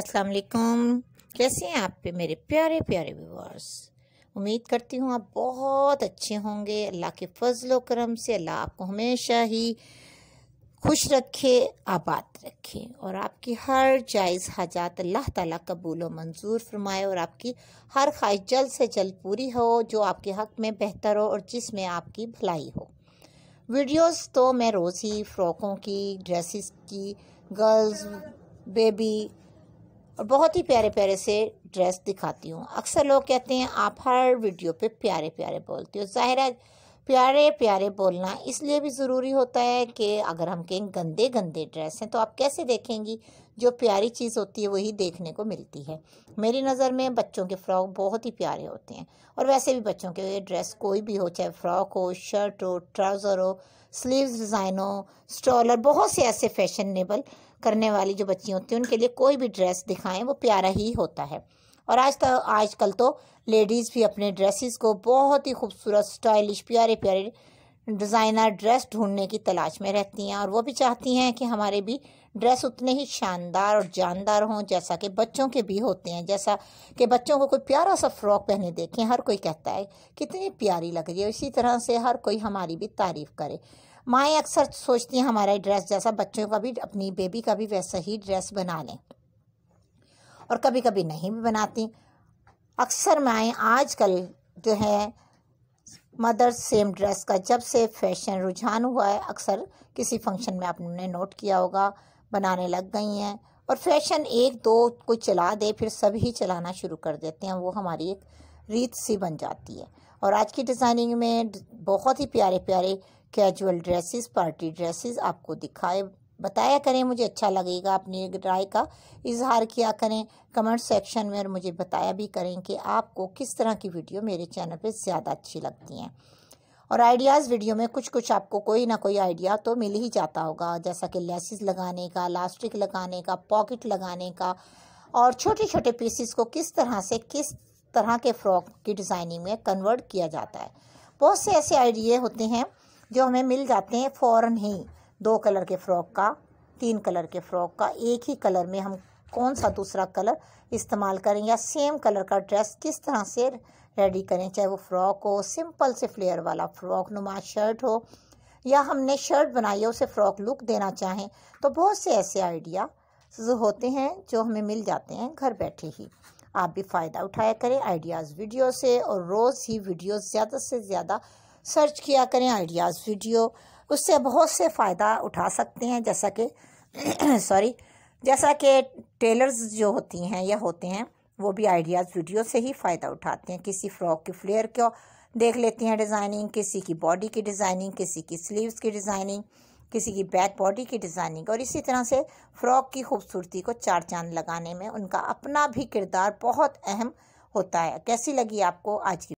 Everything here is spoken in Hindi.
अस्सलाम वालेकुम कैसे हैं आप पे मेरे प्यारे प्यारे व्यूवर्स उम्मीद करती हूँ आप बहुत अच्छे होंगे अल्लाह के फजल करम से अल्लाह आपको हमेशा ही खुश रखे आबाद रखे और आपकी हर जायज़ हाजात अल्लाह ताला कबूल व मंजूर फरमाए और आपकी हर ख्वाहिश जल्द से जल्द पूरी हो जो आपके हक में बेहतर हो और जिसमें आपकी भलाई हो वीडियोस तो मैं रोज़ ही फ़्रॉकों की ड्रेसेस की गर्ल्स बेबी और बहुत ही प्यारे प्यारे से ड्रेस दिखाती हूँ अक्सर लोग कहते हैं आप हर वीडियो पे प्यारे प्यारे बोलती हो ज़ाहिर है प्यारे प्यारे बोलना इसलिए भी ज़रूरी होता है कि अगर हम कहें गंदे गंदे ड्रेस हैं तो आप कैसे देखेंगी जो प्यारी चीज़ होती है वही देखने को मिलती है मेरी नज़र में बच्चों के फ्रॉक बहुत ही प्यारे होते हैं और वैसे भी बच्चों के ड्रेस कोई भी हो चाहे फ्रॉक हो शर्ट हो ट्राउज़र हो स्लीव्स डिज़ाइन हो स्टॉलर बहुत से ऐसे फैशनेबल करने वाली जो बच्चियाँ होती हैं उनके लिए कोई भी ड्रेस दिखाएं वो प्यारा ही होता है और आज तक तो, आजकल तो लेडीज़ भी अपने ड्रेसेस को बहुत ही खूबसूरत स्टाइलिश प्यारे प्यारे डिज़ाइनर ड्रेस ढूंढने की तलाश में रहती हैं और वो भी चाहती हैं कि हमारे भी ड्रेस उतने ही शानदार और जानदार हों जैसा कि बच्चों के भी होते हैं जैसा कि बच्चों को कोई प्यारा सा फ्रॉक पहने देखें हर कोई कहता है कितनी प्यारी लग रही है इसी तरह से हर कोई हमारी भी तारीफ़ करे माएँ अक्सर सोचती हैं हमारा ड्रेस जैसा बच्चों का भी अपनी बेबी का भी वैसा ही ड्रेस बना लें और कभी कभी नहीं भी बनाती अक्सर माएँ आजकल जो है मदर सेम ड्रेस का जब से फैशन रुझान हुआ है अक्सर किसी फंक्शन में आपने नोट किया होगा बनाने लग गई हैं और फैशन एक दो को चला दे फिर सभी चलाना शुरू कर देते हैं वो हमारी एक रीत सी बन जाती है और आज की डिज़ाइनिंग में बहुत ही प्यारे प्यारे कैजुअल ड्रेसेस पार्टी ड्रेसेस आपको दिखाए बताया करें मुझे अच्छा लगेगा अपनी राय का इजहार किया करें कमेंट सेक्शन में और मुझे बताया भी करें कि आपको किस तरह की वीडियो मेरे चैनल पे ज़्यादा अच्छी लगती हैं और आइडियाज़ वीडियो में कुछ कुछ आपको कोई ना कोई आइडिया तो मिल ही जाता होगा जैसा कि लेसिस लगाने का लास्टिक लगाने का पॉकेट लगाने का और छोटे छोटे पीसीस को किस तरह से किस तरह के फ्रॉक की डिज़ाइनिंग में कन्वर्ट किया जाता है बहुत से ऐसे आइडिए होते हैं जो हमें मिल जाते हैं फ़ौर ही दो कलर के फ्रॉक का तीन कलर के फ्रॉक का एक ही कलर में हम कौन सा दूसरा कलर इस्तेमाल करें या सेम कलर का ड्रेस किस तरह से रेडी करें चाहे वो फ्रॉक हो सिंपल से फ्लेयर वाला फ्रॉक नुमा शर्ट हो या हमने शर्ट बनाई है उसे फ्रॉक लुक देना चाहें तो बहुत से ऐसे आइडिया होते हैं जो हमें मिल जाते हैं घर बैठे ही आप भी फ़ायदा उठाया करें आइडियाज़ वीडियो से और रोज़ ही वीडियो ज़्यादा से ज़्यादा सर्च किया करें आइडियाज़ वीडियो उससे बहुत से फ़ायदा उठा सकते हैं जैसा कि सॉरी जैसा कि टेलर्स जो होती हैं या होते हैं वो भी आइडियाज़ वीडियो से ही फ़ायदा उठाते हैं किसी फ्रॉक के फ्लेयर को देख लेती हैं डिज़ाइनिंग किसी की बॉडी की डिज़ाइनिंग किसी की स्लीव्स की डिज़ाइनिंग किसी की बैक बॉडी की डिज़ाइनिंग और इसी तरह से फ़्रॉक की खूबसूरती को चार चांद लगाने में उनका अपना भी किरदार बहुत अहम होता है कैसी लगी आपको आज की